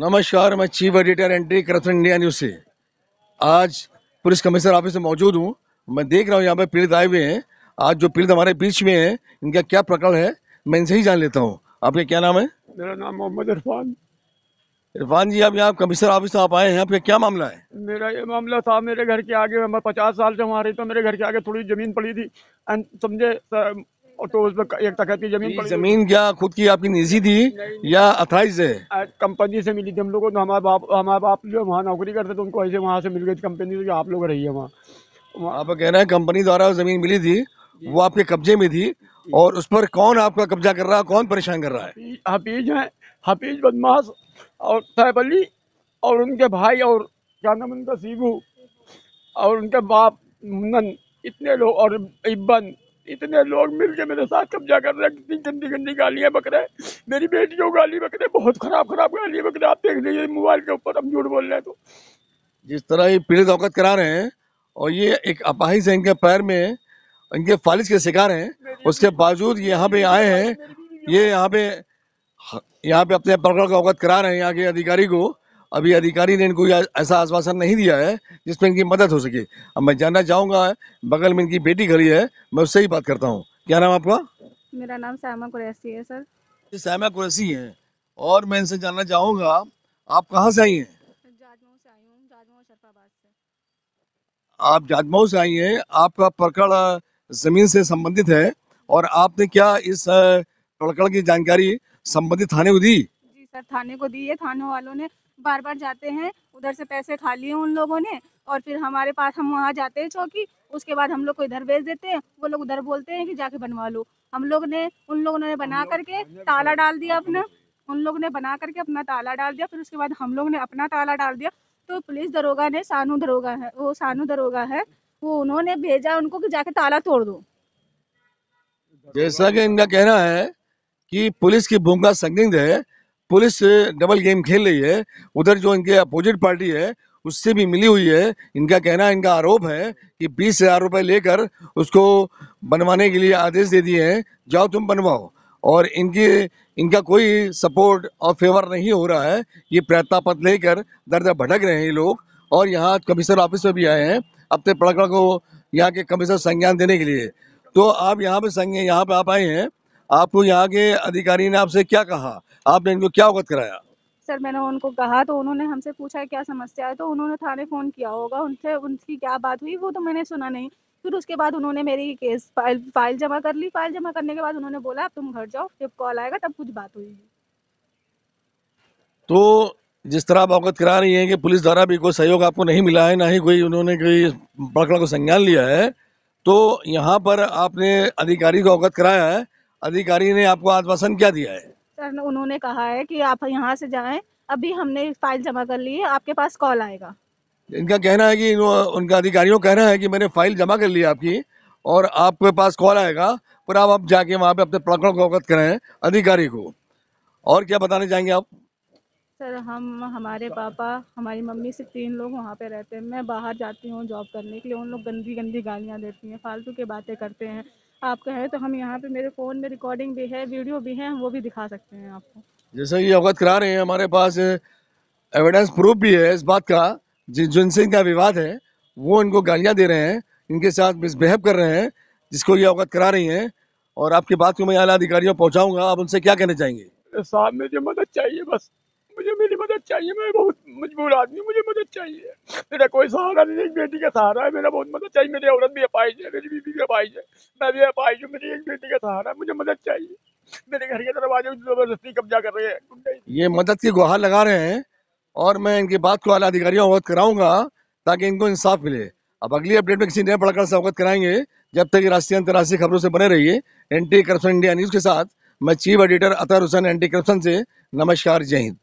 नमस्कार मैं chief editor anti corruption India news से आज पुलिस कमिश्नर ऑफिस में मौजूद हूँ मैं देख रहा हूँ यहाँ पे पीड़ित आए हुए हैं आज जो पीड़ित हमारे बीच में है इनका क्या प्रकरण है मैं इनसे ही जान लेता हूँ आपका क्या नाम है मेरा नाम मोहम्मद इरफान इरफान जी आप यहाँ कमिश्नर ऑफिस आप आए हैं आपका क्या मामला है मेरा ये मामला था मेरे घर के आगे मैं पचास साल से वहाँ रही तो मेरे घर के आगे थोड़ी जमीन पड़ी थी समझे तो उसमें एक तकती जमीन जमीन क्या खुद की आपकी निजी थी या अथराइज है कंपनी से मिली थी हम लोगों को तो हमारे बाप हमारे बाप जो वहाँ नौकरी करते थे तो उनको ऐसे वहाँ से मिल गई कंपनी से तो जो आप लोग रही है वहाँ आप कह रहे हैं कंपनी द्वारा जमीन मिली थी वो आपके कब्जे में थी और उस पर कौन आपका कब्जा कर रहा है कौन परेशान कर रहा है हफीज हैं हफीज बदमाश और साहेब अली और उनके भाई और क्या नाम उनका सीबू और उनके बाप मुन्न इतने लोग और इब्बन इतने लोग मिलके मेरे साथ कब्जा कर रहे हैं कितनी गंदी गंदी गालियाँ बक रहे मेरी बेटियों को गाली बक रहे बहुत खराब खराब गालियाँ बक रहे आप देख लीजिए मोबाइल के ऊपर हम झूठ बोल रहे हैं तो जिस तरह ये पीड़ित अवगत करा रहे हैं और ये एक अपाहिज है इनके पैर में इनके फालिश के शिकार हैं उसके बावजूद यहाँ पे आए हैं ये यहाँ पे यहाँ पे अपने प्रकरण का अवगत करा रहे हैं यहाँ के अधिकारी को अभी अधिकारी ने इनको ऐसा आश्वासन नहीं दिया है जिसमें इनकी मदद हो सके अब मैं जानना चाहूँगा बगल में इनकी बेटी खड़ी है मैं उससे ही बात करता हूँ क्या नाम आपका मेरा नाम श्यामा कुरैसी है सर श्यामा कुरैसी है और मैं इनसे जानना चाहूँगा आप कहाँ से आई है आप जाजमऊ से आई हैं आपका प्रकरण जमीन से संबंधित है और आपने क्या इस प्रकरण की जानकारी संबंधित थाने को दी जी सर थाने को दी है थाने वालों ने बार बार जाते हैं उधर से पैसे खा लिए उन लोगों ने और फिर हमारे पास हम वहाँ जाते हैं चौकी उसके बाद हम लोग को इधर भेज देते हैं वो लोग उधर बोलते हैं कि जाके बनवा लो हम लोग ने उन लोगों ने बना करके ताला डाल दिया अपना उन लोग ने बना करके अपना ताला डाल दिया फिर उसके बाद हम लोग ने अपना ताला डाल दिया तो पुलिस दरोगा ने सानू दरोगा है वो सानू दरोगा है वो उन्होंने भेजा उनको कि जाके ताला तोड़ दो जैसा कि इनका कहना है कि पुलिस की भूमिका संदिग्ध है पुलिस डबल गेम खेल रही है उधर जो इनके अपोजिट पार्टी है उससे भी मिली हुई है इनका कहना इनका आरोप है कि बीस हजार रुपये लेकर उसको बनवाने के लिए आदेश दे दिए हैं जाओ तुम बनवाओ और इनकी इनका कोई सपोर्ट और फेवर नहीं हो रहा है ये पत्र लेकर दर दर भटक रहे हैं ये लोग और यहाँ कमिश्नर ऑफिस में भी आए हैं अपने पड़कड़ को यहाँ के कमिश्नर संज्ञान देने के लिए तो आप यहाँ पे संज्ञा यहाँ पे आप आए हैं आपको यहाँ के अधिकारी ने आपसे क्या कहा आपने इनको क्या अवगत कराया सर मैंने उनको कहा तो उन्होंने हमसे पूछा क्या समस्या है तो उन्होंने थाने फोन किया होगा उनसे उनकी क्या बात हुई वो तो मैंने सुना नहीं फिर उसके बाद उन्होंने मेरी केस फाइल फाइल जमा कर ली फाइल जमा करने के बाद उन्होंने बोला तुम घर जाओ जब कॉल आएगा तब कुछ बात हुई तो जिस तरह आप अवगत करा रही हैं कि पुलिस द्वारा भी कोई सहयोग आपको नहीं मिला है ना ही कोई उन्होंने कोई बड़कड़ा को संज्ञान लिया है तो यहाँ पर आपने अधिकारी को अवगत कराया है अधिकारी ने आपको आश्वासन क्या दिया है उन्होंने कहा है कि आप यहाँ से जाएं अभी हमने फाइल जमा कर ली है आपके पास कॉल आएगा इनका कहना है कि उनका अधिकारियों कहना है कि मैंने फाइल जमा कर ली आपकी और आपके पास कॉल आएगा पर आप अब जाके वहाँ पे अपने प्रकरण को अवगत करें अधिकारी को और क्या बताने जाएंगे आप सर हम हमारे पापा हमारी मम्मी से तीन लोग वहाँ पे रहते हैं मैं बाहर जाती हूँ जॉब करने के लिए उन लोग गंदी गंदी गालियाँ देती हैं फालतू की बातें करते हैं आप कहें तो हम यहाँ पे मेरे फ़ोन में रिकॉर्डिंग भी है वीडियो भी है वो भी दिखा सकते हैं आपको जैसा ये अवगत करा रहे हैं हमारे पास एविडेंस प्रूफ भी है इस बात का जिन सिंह का विवाद है वो इनको गालियाँ दे रहे हैं इनके साथ मिसबिहेव कर रहे हैं जिसको ये अवगत करा रही हैं और आपकी बात को मैं आला अधिकारियों पहुँचाऊँगा आप उनसे क्या कहना चाहेंगे साहब मुझे मदद चाहिए बस मुझे मेरी मदद चाहिए मैं बहुत मजबूर आदमी मुझे मदद चाहिए मेरा कोई सहारा नहीं एक बेटी का सहारा है मेरा बहुत मदद चाहिए मेरी औरत भी अपाइज है मेरी बीबी भी अपाइज है मैं भी अपाइज हूँ मेरी एक बेटी का सहारा है मुझे मदद चाहिए मेरे घर के दरवाजे जबरदस्ती कब्जा कर रहे हैं ये मदद की गुहार लगा रहे हैं और मैं इनकी बात को आला अधिकारियों अवगत कराऊंगा ताकि इनको इंसाफ मिले अब अगली अपडेट में किसी नए पड़कर से अवगत कराएंगे जब तक राष्ट्रीय अंतर्राष्ट्रीय खबरों से बने रहिए एंटी करप्शन इंडिया न्यूज के साथ मैं chief editor Athar Hussain anti corruption से नमस्कार जय हिंद